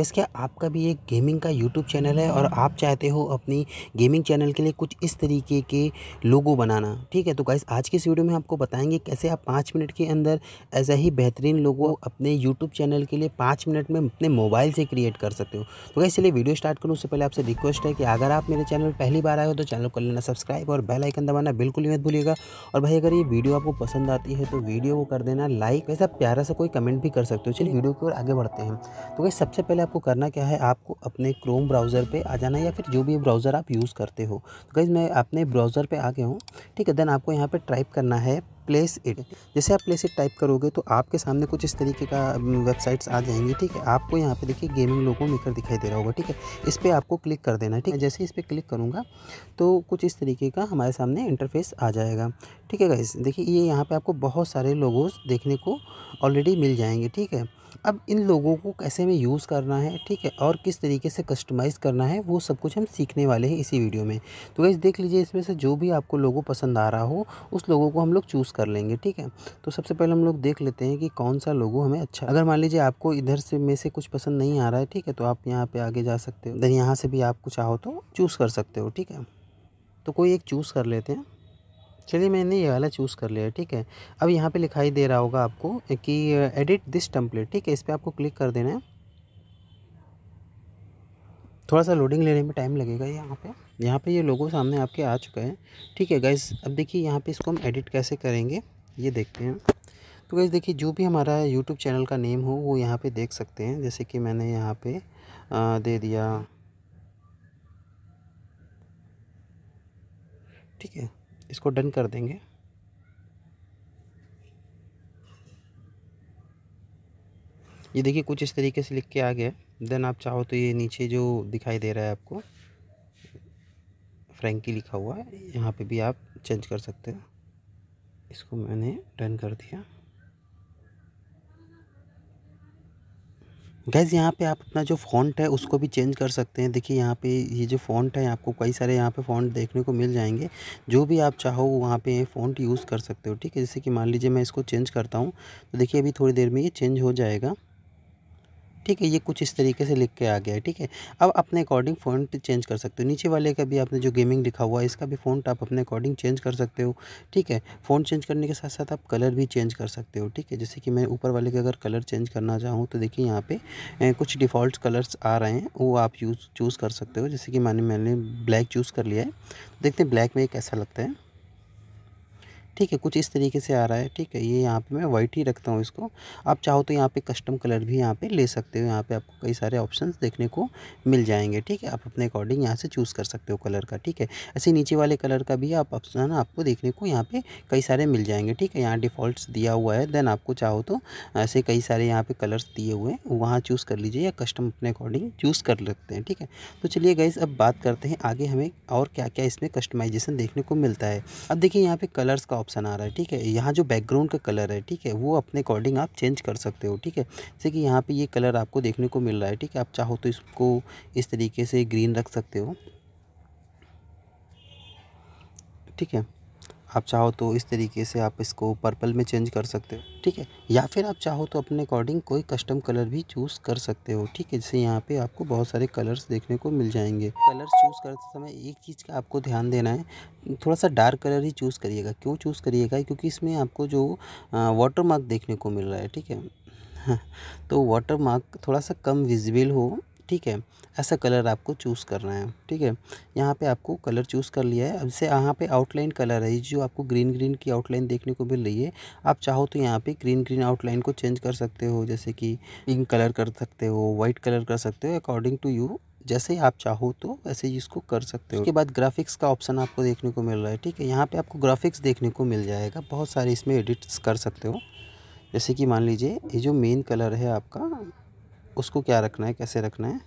वैसे क्या आपका भी एक गेमिंग का यूट्यूब चैनल है और आप चाहते हो अपनी गेमिंग चैनल के लिए कुछ इस तरीके के लोगो बनाना ठीक है तो गाइस आज की इस वीडियो में आपको बताएंगे कैसे आप पाँच मिनट के अंदर ऐसा ही बेहतरीन लोगो अपने यूट्यूब चैनल के लिए पाँच मिनट में अपने मोबाइल से क्रिएट कर सकते हो तो गाइस चलिए वीडियो स्टार्ट करूँ उससे पहले आपसे रिक्वेस्ट है कि अगर आप मेरे चैनल पहली बार आए हो तो चैनल को लेना सब्सक्राइब और बेल आइकन दबाना बिल्कुल ही मत भूलिएगा और भाई अगर ये वीडियो आपको पसंद आती है तो वीडियो को कर देना लाइक वैसे आप प्यारा सा कोई कमेंट भी कर सकते हो चलिए वीडियो की ओर आगे बढ़ते हैं तो गाइस सबसे पहले आपको करना क्या है आपको अपने क्रोम ब्राउज़र पे आ जाना है या फिर जो भी ब्राउज़र आप यूज़ करते हो तो गाइज़ मैं अपने ब्राउज़र पे आ गया हूँ ठीक है देन आपको यहाँ पे टाइप करना है प्लेस इट जैसे आप प्लेस इट टाइप करोगे तो आपके सामने कुछ इस तरीके का वेबसाइट्स आ जाएंगी ठीक है आपको यहाँ पे देखिए गेमिंग लोगो मेकर दिखाई दे रहा होगा ठीक है इस पर आपको क्लिक कर देना ठीक है जैसे इस पर क्लिक करूँगा तो कुछ इस तरीके का हमारे सामने इंटरफेस आ जाएगा ठीक है गाइस देखिए ये यहाँ पे आपको बहुत सारे लोगोस देखने को ऑलरेडी मिल जाएंगे ठीक है अब इन लोगों को कैसे हमें यूज़ करना है ठीक है और किस तरीके से कस्टमाइज़ करना है वो सब कुछ हम सीखने वाले हैं इसी वीडियो में तो गाइस देख लीजिए इसमें से जो भी आपको लोगो पसंद आ रहा हो उस लोगों को हम लोग चूज़ कर लेंगे ठीक है तो सबसे पहले हम लोग देख लेते हैं कि कौन सा लोगो हमें अच्छा अगर मान लीजिए आपको इधर से में से कुछ पसंद नहीं आ रहा है ठीक है तो आप यहाँ पर आगे जा सकते हो देन यहाँ से भी आप कुछ आओ तो चूज़ कर सकते हो ठीक है तो कोई एक चूज़ कर लेते हैं चलिए मैंने ये वाला चूज़ कर लिया ठीक है अब यहाँ पे लिखाई दे रहा होगा आपको कि एडिट दिस टम्पलेट ठीक है इस पर आपको क्लिक कर देना है थोड़ा सा लोडिंग लेने में टाइम लगेगा यहाँ पे यहाँ पे ये लोगों सामने आपके आ चुका है ठीक है गैस अब देखिए यहाँ पे इसको हम एडिट कैसे करेंगे ये देखते हैं तो गैस देखिए जो भी हमारा यूट्यूब चैनल का नेम हो वो यहाँ पे देख सकते हैं जैसे कि मैंने यहाँ पे आ, दे दिया ठीक है इसको डन कर देंगे ये देखिए कुछ इस तरीके से लिख के आ गया देन आप चाहो तो ये नीचे जो दिखाई दे रहा है आपको फ्रेंकी लिखा हुआ है यहाँ पे भी आप चेंज कर सकते हो इसको मैंने डन कर दिया गैज़ यहाँ पे आप अपना जो फ़ॉन्ट है उसको भी चेंज कर सकते हैं देखिए यहाँ पे ये जो फ़ॉन्ट है आपको कई सारे यहाँ पे फ़ॉन्ट देखने को मिल जाएंगे जो भी आप चाहो वहाँ पे फ़ॉन्ट यूज़ कर सकते हो ठीक है जैसे कि मान लीजिए मैं इसको चेंज करता हूँ तो देखिए अभी थोड़ी देर में ये चेंज हो जाएगा ठीक है ये कुछ इस तरीके से लिख के आ गया है ठीक है अब अपने अकॉर्डिंग फ़ॉन्ट चेंज कर सकते हो नीचे वाले का भी आपने जो गेमिंग लिखा हुआ है इसका भी फ़ॉन्ट आप अपने अकॉर्डिंग चेंज कर सकते हो ठीक है फ़ॉन्ट चेंज करने के साथ साथ आप कलर भी चेंज कर सकते हो ठीक है जैसे कि मैं ऊपर वाले का अगर कलर चेंज करना चाहूँ तो देखिए यहाँ पर कुछ डिफ़ॉल्ट कलर्स आ रहे हैं वो आप यूज़ चूज़ कर सकते हो जैसे कि मैंने मैंने ब्लैक चूज़ कर लिया है देखते हैं ब्लैक में कैसा लगता है ठीक है कुछ इस तरीके से आ रहा है ठीक है ये यहाँ पे मैं वाइट ही रखता हूँ इसको आप चाहो तो यहाँ पे कस्टम कलर भी यहाँ पे ले सकते हो यहाँ पे आपको कई सारे ऑप्शंस देखने को मिल जाएंगे ठीक है आप अपने अकॉर्डिंग यहाँ से चूज़ कर सकते हो कलर का ठीक है ऐसे नीचे वाले कलर का भी आप ऑप्शन आपको देखने को यहाँ पर कई सारे मिल जाएंगे ठीक है यहाँ डिफ़ॉल्ट दिया हुआ है देन आपको चाहो तो ऐसे कई सारे यहाँ पर कलर्स दिए हुए हैं वहाँ चूज़ कर लीजिए या कस्टम अपने अकॉर्डिंग चूज़ कर लेते हैं ठीक है तो चलिए गाइज अब बात करते हैं आगे हमें और क्या क्या इसमें कस्टमाइजेशन देखने को मिलता है अब देखिए यहाँ पे कलर्स का ऑप्शन ऑप्शन आ रहा है ठीक है यहाँ जो बैकग्राउंड का कलर है ठीक है वो अपने अकॉर्डिंग आप चेंज कर सकते हो ठीक है जैसे कि यहाँ पे ये कलर आपको देखने को मिल रहा है ठीक है आप चाहो तो इसको इस तरीके से ग्रीन रख सकते हो ठीक है आप चाहो तो इस तरीके से आप इसको पर्पल में चेंज कर सकते हो ठीक है या फिर आप चाहो तो अपने अकॉर्डिंग कोई कस्टम कलर भी चूज़ कर सकते हो ठीक है जैसे यहाँ पे आपको बहुत सारे कलर्स देखने को मिल जाएंगे कलर्स चूज़ करते समय एक चीज़ का आपको ध्यान देना है थोड़ा सा डार्क कलर ही चूज़ करिएगा क्यों चूज़ करिएगा क्योंकि इसमें आपको जो वाटर मार्क देखने को मिल रहा है ठीक है तो वाटर मार्क थोड़ा सा कम विजिबल हो ठीक है ऐसा कलर आपको चूज़ करना है ठीक है यहाँ पे आपको कलर चूज़ कर लिया है अब से यहाँ पे आउटलाइन कलर है जो आपको ग्रीन ग्रीन की आउटलाइन देखने को मिल रही है आप चाहो तो यहाँ पे ग्रीन ग्रीन आउटलाइन को चेंज कर सकते हो जैसे कि पिंक कलर कर सकते हो वाइट कलर कर सकते हो अकॉर्डिंग टू यू जैसे आप चाहो तो ऐसे इसको कर सकते हो उसके बाद ग्राफिक्स का ऑप्शन आपको देखने को मिल रहा है ठीक है यहाँ पे आपको ग्राफिक्स देखने को मिल जाएगा बहुत सारे इसमें एडिट्स कर सकते हो जैसे कि मान लीजिए ये जो मेन कलर है आपका उसको क्या रखना है कैसे रखना है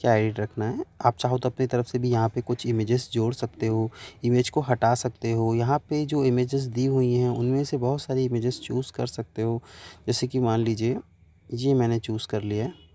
क्या एडिट रखना है आप चाहो तो अपनी तरफ से भी यहाँ पे कुछ इमेजेस जोड़ सकते हो इमेज को हटा सकते हो यहाँ पे जो इमेजेस दी हुई हैं उनमें से बहुत सारी इमेजेस चूज़ कर सकते हो जैसे कि मान लीजिए ये मैंने चूज़ कर लिया है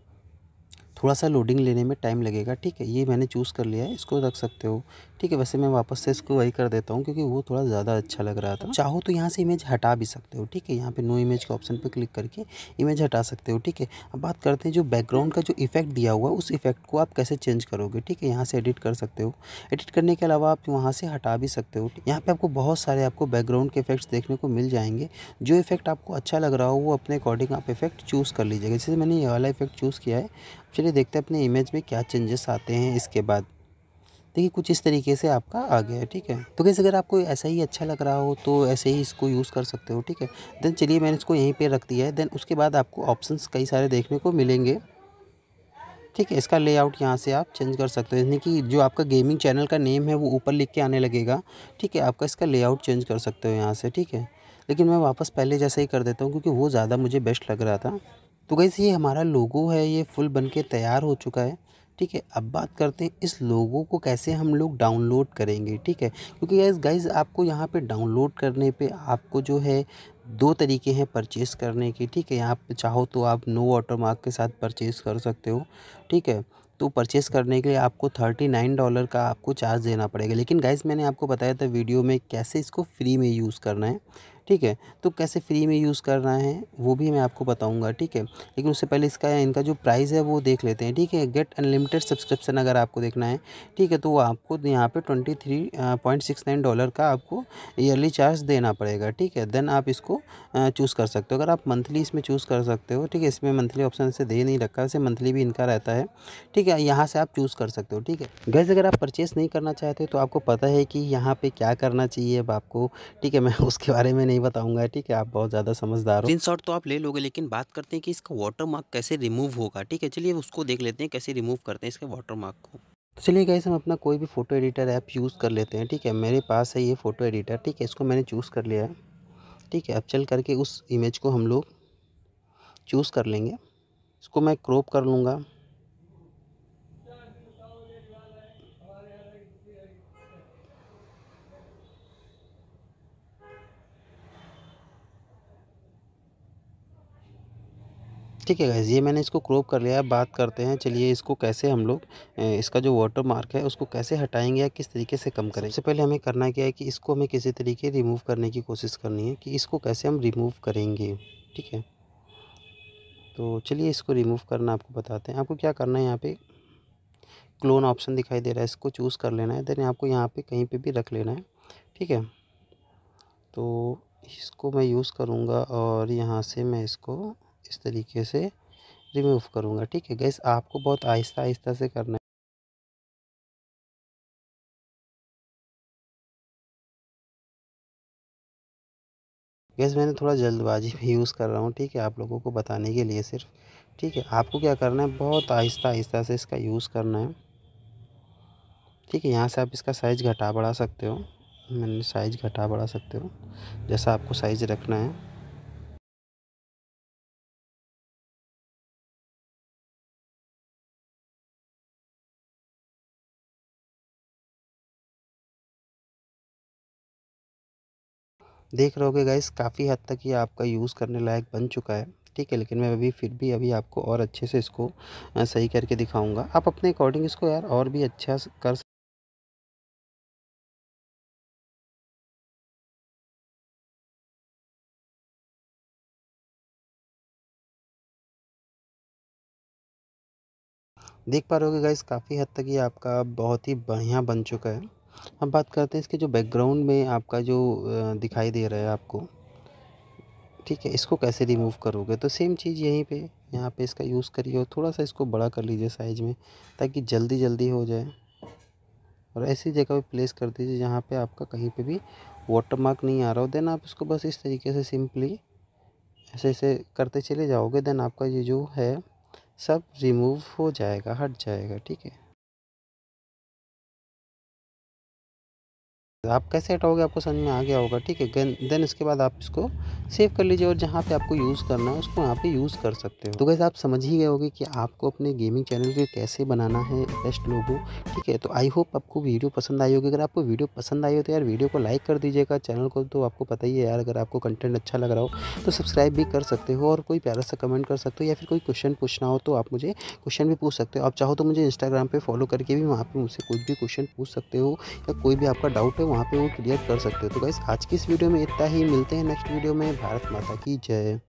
थोड़ा सा लोडिंग लेने में टाइम लगेगा ठीक है ये मैंने चूज़ कर लिया है इसको रख सकते हो ठीक है वैसे मैं वापस से इसको वही कर देता हूँ क्योंकि वो थोड़ा ज़्यादा अच्छा लग रहा था चाहो तो यहाँ से इमेज हटा भी सकते हो ठीक है यहाँ पे नो इमेज के ऑप्शन पे क्लिक करके इमेज हटा सकते हो ठीक है अब बात करते हैं जो बैकग्राउंड का जो इफेक्ट दिया हुआ है उस इफेक्ट को आप कैसे चेंज करोगे ठीक है यहाँ से एडिट कर सकते हो एडिट करने के अलावा आप वहाँ से हटा भी सकते हो यहाँ पर आपको बहुत सारे आपको बैकग्राउंड के इफेक्ट्स देखने को मिल जाएंगे जो इफेक्ट आपको अच्छा लग रहा हो वो अपने अकॉर्डिंग आप इफेक्ट चूज़ कर लीजिएगा जैसे मैंने ये वाला इफेक्ट चूज़ किया है चलिए देखते हैं अपने इमेज में क्या चेंजेस आते हैं इसके बाद देखिए कुछ इस तरीके से आपका आ गया है ठीक है तो कैसे अगर आपको ऐसा ही अच्छा लग रहा हो तो ऐसे ही इसको यूज़ कर सकते हो ठीक है देन चलिए मैंने इसको यहीं पे रख दिया है देन उसके बाद आपको ऑप्शंस कई सारे देखने को मिलेंगे ठीक है इसका लेआउट यहाँ से आप चेंज कर सकते हो यानी कि जो आपका गेमिंग चैनल का नेम है वो ऊपर लिख के आने लगेगा ठीक है आपका इसका लेआउट चेंज कर सकते हो यहाँ से ठीक है लेकिन मैं वापस पहले जैसा ही कर देता हूँ क्योंकि वो ज़्यादा मुझे बेस्ट लग रहा था तो गैस ये हमारा लोगो है ये फुल बन के तैयार हो चुका है ठीक है अब बात करते हैं इस लोगो को कैसे हम लोग डाउनलोड करेंगे ठीक है क्योंकि गैस गाइज आपको यहाँ पे डाउनलोड करने पे आपको जो है दो तरीके हैं परचेज़ करने के ठीक है यहाँ पे चाहो तो आप नो वाटर मार्क के साथ परचेज़ कर सकते हो ठीक है तो परचेज़ करने के लिए आपको थर्टी नाइन डॉलर का आपको चार्ज देना पड़ेगा लेकिन गाइज मैंने आपको बताया था वीडियो में कैसे इसको फ्री में यूज़ करना है ठीक है तो कैसे फ्री में यूज़ करना है वो भी मैं आपको बताऊँगा ठीक है लेकिन उससे पहले इसका इनका जो प्राइस है वो देख लेते हैं ठीक है गेट अनलिमिटेड सब्सक्रिप्शन अगर आपको देखना है ठीक है तो आपको यहाँ पर twenty three point six nine dollar का आपको ईयरली चार्ज देना पड़ेगा ठीक है देन आप इसको चूज़ कर सकते हो अगर आप मंथली इसमें चूज़ कर सकते हो ठीक है इसमें मंथली ऑप्शन से दे नहीं रखा वैसे मंथली भी इनका रहता है ठीक है यहाँ से आप चूज़ कर सकते हो ठीक है गैस अगर आप परचेस नहीं करना चाहते हो तो आपको पता है कि यहाँ पर क्या करना चाहिए अब आपको ठीक है मैं उसके बारे में नहीं बताऊंगा ठीक है आप बहुत ज़्यादा समझदार हो शॉट तो आप ले लोगे लेकिन बात करते हैं कि इसका वाटर मार्क कैसे रिमूव होगा ठीक है चलिए उसको देख लेते हैं कैसे रिमूव करते हैं इसके वाटर मार्क को तो चलिए गाइस हम अपना कोई भी फ़ोटो एडिटर ऐप यूज़ कर लेते हैं ठीक है मेरे पास है ये फ़ोटो एडिटर ठीक है इसको मैंने चूज़ कर लिया है ठीक है अब चल करके उस इमेज को हम लोग चूज़ कर लेंगे इसको मैं क्रॉप कर लूँगा ठीक है गाइज़ ये मैंने इसको क्रॉप कर लिया है बात करते हैं चलिए इसको कैसे हम लोग इसका जो वाटर मार्क है उसको कैसे हटाएंगे या किस तरीके से कम करें सबसे पहले हमें करना क्या है कि इसको हमें किसी तरीके रिमूव करने की कोशिश करनी है कि इसको कैसे हम रिमूव करेंगे ठीक है तो चलिए इसको रिमूव करना आपको बताते हैं आपको क्या करना है यहाँ पर क्लोन ऑप्शन दिखाई दे रहा है इसको चूज़ कर लेना है देन आपको यहाँ पर कहीं पर भी रख लेना है ठीक है तो इसको मैं यूज़ करूँगा और यहाँ से मैं इसको इस तरीके से रिमूव करूँगा ठीक है गैस आपको बहुत आहिस्ता आहिस्ता से करना है गैस मैंने थोड़ा जल्दबाजी भी यूज़ कर रहा हूँ ठीक है आप लोगों को बताने के लिए सिर्फ ठीक है आपको क्या करना है बहुत आहिस्ता आहिस्ता से इसका यूज़ करना है ठीक है यहाँ से आप इसका साइज़ घटा बढ़ा सकते हो मैंने साइज़ घटा बढ़ा सकते हो जैसा आपको साइज़ रखना है देख रहोगे गाइस काफ़ी हद तक ये आपका यूज़ करने लायक बन चुका है ठीक है लेकिन मैं अभी फिर भी अभी आपको और अच्छे से इसको सही करके दिखाऊंगा आप अपने अकॉर्डिंग इसको यार और भी अच्छा कर देख पा रहे हो गाइस काफ़ी हद तक ये आपका बहुत ही बढ़िया बन चुका है हम बात करते हैं इसके जो बैकग्राउंड में आपका जो दिखाई दे रहा है आपको ठीक है इसको कैसे रिमूव करोगे तो सेम चीज़ यहीं पे यहाँ पे इसका यूज़ करिए और थोड़ा सा इसको बड़ा कर लीजिए साइज़ में ताकि जल्दी जल्दी हो जाए और ऐसी जगह पे प्लेस कर दीजिए जहाँ पे आपका कहीं पे भी वाटर मार्क नहीं आ रहा हो देन आप इसको बस इस तरीके से सिंपली ऐसे ऐसे करते चले जाओगे देन आपका ये जो है सब रिमूव हो जाएगा हट जाएगा ठीक है आप कैसे हटाओगे आपको समझ में आ गया होगा ठीक है देन इसके बाद आप इसको सेव कर लीजिए और जहाँ पे आपको यूज़ करना है उसको वहाँ पे यूज़ कर सकते हो तो कैसे आप समझ ही गए होगे कि आपको अपने गेमिंग चैनल के कैसे बनाना है बेस्ट लोगों ठीक है तो आई होप आपको वीडियो पसंद आई होगी अगर आपको वीडियो पसंद आई हो तो यार वीडियो को लाइक कर दीजिएगा चैनल को तो आपको पता ही है यार अगर आपको कंटेंट अच्छा लग रहा हो तो सब्सक्राइब भी कर सकते हो और कोई प्यारा सा कमेंट कर सकते हो या फिर कोई क्वेश्चन पूछना हो तो आप मुझे क्वेश्चन भी पूछ सकते हो आप चाहो तो मुझे इंस्टाग्राम पर फॉलो करके भी वहाँ पर मुझसे कुछ भी क्वेश्चन पूछ सकते हो या कोई भी आपका डाउट है वहाँ पे वो क्लियर कर सकते हो तो गाइस आज की इस वीडियो में इतना ही मिलते हैं नेक्स्ट वीडियो में भारत माता की जय